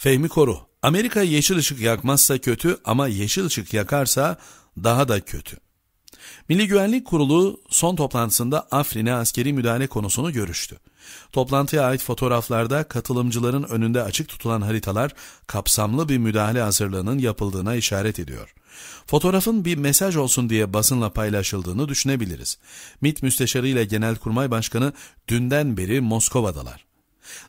Fehmi Koru, Amerika yeşil ışık yakmazsa kötü ama yeşil ışık yakarsa daha da kötü. Milli Güvenlik Kurulu son toplantısında Afrin'e askeri müdahale konusunu görüştü. Toplantıya ait fotoğraflarda katılımcıların önünde açık tutulan haritalar kapsamlı bir müdahale hazırlığının yapıldığına işaret ediyor. Fotoğrafın bir mesaj olsun diye basınla paylaşıldığını düşünebiliriz. MİT Müsteşarı ile Genelkurmay Başkanı dünden beri Moskova'dalar.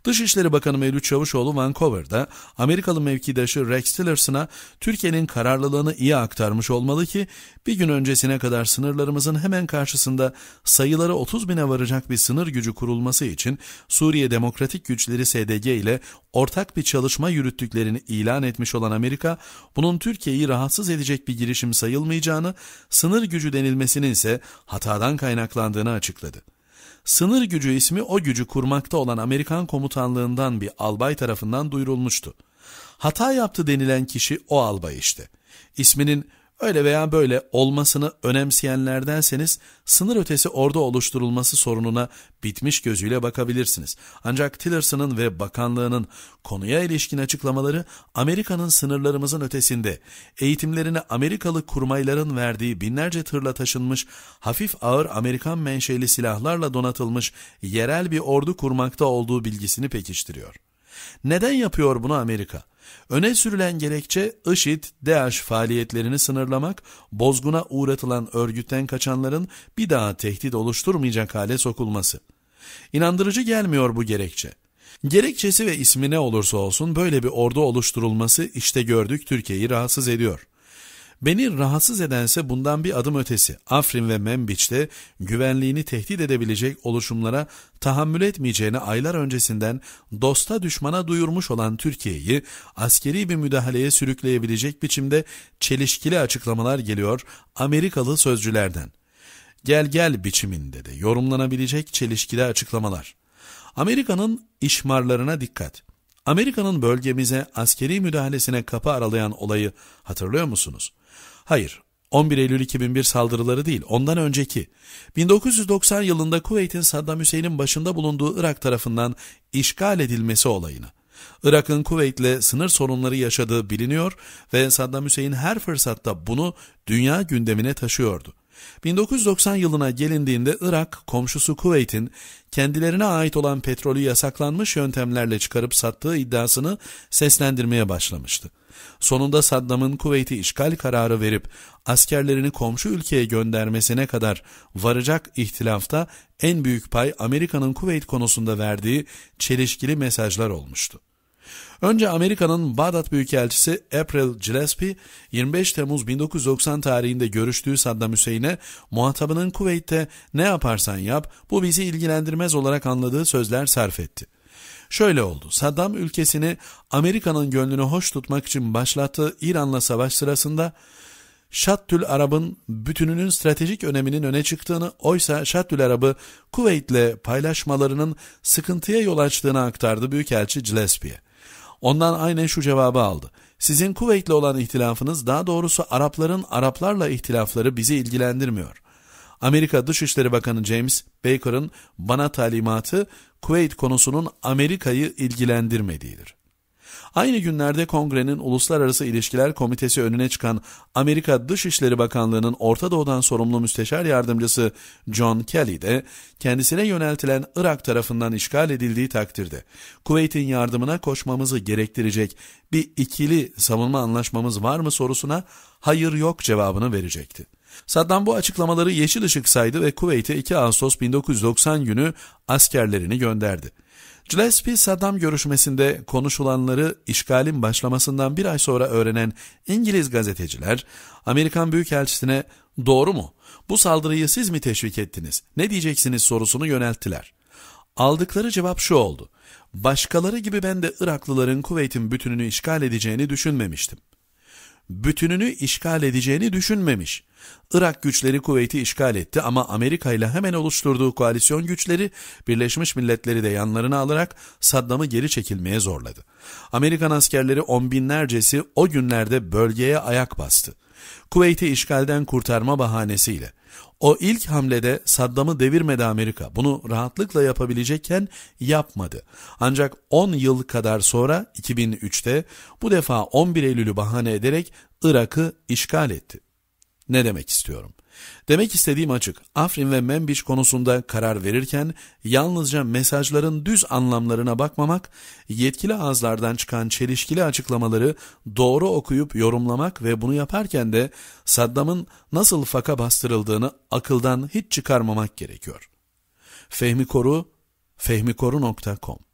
Dışişleri Bakanı Mevlüt Çavuşoğlu Vancouver'da Amerikalı mevkidaşı Rex Tillerson'a Türkiye'nin kararlılığını iyi aktarmış olmalı ki bir gün öncesine kadar sınırlarımızın hemen karşısında sayıları 30 bine varacak bir sınır gücü kurulması için Suriye Demokratik Güçleri SDG ile ortak bir çalışma yürüttüklerini ilan etmiş olan Amerika, bunun Türkiye'yi rahatsız edecek bir girişim sayılmayacağını, sınır gücü denilmesinin ise hatadan kaynaklandığını açıkladı. Sınır gücü ismi o gücü kurmakta olan Amerikan komutanlığından bir albay tarafından duyurulmuştu. Hata yaptı denilen kişi o albay işte. İsminin Öyle veya böyle olmasını önemseyenlerdenseniz sınır ötesi orada oluşturulması sorununa bitmiş gözüyle bakabilirsiniz. Ancak Tillerson'ın ve bakanlığının konuya ilişkin açıklamaları Amerika'nın sınırlarımızın ötesinde eğitimlerini Amerikalı kurmayların verdiği binlerce tırla taşınmış hafif ağır Amerikan menşeli silahlarla donatılmış yerel bir ordu kurmakta olduğu bilgisini pekiştiriyor. Neden yapıyor bunu Amerika? Öne sürülen gerekçe IŞİD, DAEŞ faaliyetlerini sınırlamak, bozguna uğratılan örgütten kaçanların bir daha tehdit oluşturmayacak hale sokulması. İnandırıcı gelmiyor bu gerekçe. Gerekçesi ve ismi ne olursa olsun böyle bir ordu oluşturulması işte gördük Türkiye'yi rahatsız ediyor. Beni rahatsız edense bundan bir adım ötesi Afrin ve Membiç'te güvenliğini tehdit edebilecek oluşumlara tahammül etmeyeceğini aylar öncesinden dosta düşmana duyurmuş olan Türkiye'yi askeri bir müdahaleye sürükleyebilecek biçimde çelişkili açıklamalar geliyor Amerikalı sözcülerden. Gel gel biçiminde de yorumlanabilecek çelişkili açıklamalar. Amerika'nın işmarlarına dikkat. Amerika'nın bölgemize askeri müdahalesine kapı aralayan olayı hatırlıyor musunuz? Hayır, 11 Eylül 2001 saldırıları değil, ondan önceki. 1990 yılında Kuveyt'in Saddam Hüseyin'in başında bulunduğu Irak tarafından işgal edilmesi olayını. Irak'ın Kuveyt'le sınır sorunları yaşadığı biliniyor ve Saddam Hüseyin her fırsatta bunu dünya gündemine taşıyordu. 1990 yılına gelindiğinde Irak, komşusu Kuveyt'in kendilerine ait olan petrolü yasaklanmış yöntemlerle çıkarıp sattığı iddiasını seslendirmeye başlamıştı. Sonunda Saddam'ın Kuveyt'i işgal kararı verip askerlerini komşu ülkeye göndermesine kadar varacak ihtilafta en büyük pay Amerika'nın Kuveyt konusunda verdiği çelişkili mesajlar olmuştu. Önce Amerika'nın Bağdat Büyükelçisi April Gillespie 25 Temmuz 1990 tarihinde görüştüğü Saddam Hüseyin'e muhatabının Kuveyt'te ne yaparsan yap bu bizi ilgilendirmez olarak anladığı sözler sarf etti. Şöyle oldu. Saddam ülkesini Amerika'nın gönlünü hoş tutmak için başlattığı İran'la savaş sırasında Şattül Arab'ın bütününün stratejik öneminin öne çıktığını oysa Şattül Arab'ı Kuveyt'le paylaşmalarının sıkıntıya yol açtığını aktardı Büyükelçi Gillespie'ye. Ondan aynen şu cevabı aldı. Sizin Kuveyt'le olan ihtilafınız daha doğrusu Arapların Araplarla ihtilafları bizi ilgilendirmiyor.'' Amerika Dışişleri Bakanı James Baker'ın bana talimatı Kuveyt konusunun Amerika'yı ilgilendirmediğidir. Aynı günlerde kongrenin Uluslararası İlişkiler Komitesi önüne çıkan Amerika Dışişleri Bakanlığı'nın Orta Doğu'dan sorumlu müsteşar yardımcısı John Kelly de kendisine yöneltilen Irak tarafından işgal edildiği takdirde Kuveyt'in yardımına koşmamızı gerektirecek bir ikili savunma anlaşmamız var mı sorusuna hayır yok cevabını verecekti. Saddam bu açıklamaları yeşil ışık saydı ve Kuveyt'e 2 Ağustos 1990 günü askerlerini gönderdi. Gillespie Saddam görüşmesinde konuşulanları işgalin başlamasından bir ay sonra öğrenen İngiliz gazeteciler Amerikan Büyükelçisi'ne doğru mu bu saldırıyı siz mi teşvik ettiniz ne diyeceksiniz sorusunu yönelttiler. Aldıkları cevap şu oldu başkaları gibi ben de Iraklıların Kuveyt'in bütününü işgal edeceğini düşünmemiştim bütününü işgal edeceğini düşünmemiş. Irak güçleri kuvveti işgal etti ama Amerika ile hemen oluşturduğu koalisyon güçleri Birleşmiş Milletleri de yanlarına alarak Saddam'ı geri çekilmeye zorladı. Amerikan askerleri on binlercesi o günlerde bölgeye ayak bastı. Kuveyt'i işgalden kurtarma bahanesiyle o ilk hamlede Saddam'ı devirmedi Amerika. Bunu rahatlıkla yapabilecekken yapmadı. Ancak 10 yıl kadar sonra 2003'te bu defa 11 Eylül'ü bahane ederek Irak'ı işgal etti. Ne demek istiyorum? Demek istediğim açık. Afrin ve Membiş konusunda karar verirken yalnızca mesajların düz anlamlarına bakmamak, yetkili ağızlardan çıkan çelişkili açıklamaları doğru okuyup yorumlamak ve bunu yaparken de Saddam'ın nasıl faka bastırıldığını akıldan hiç çıkarmamak gerekiyor. Fehmi Koru, fehmikoru.com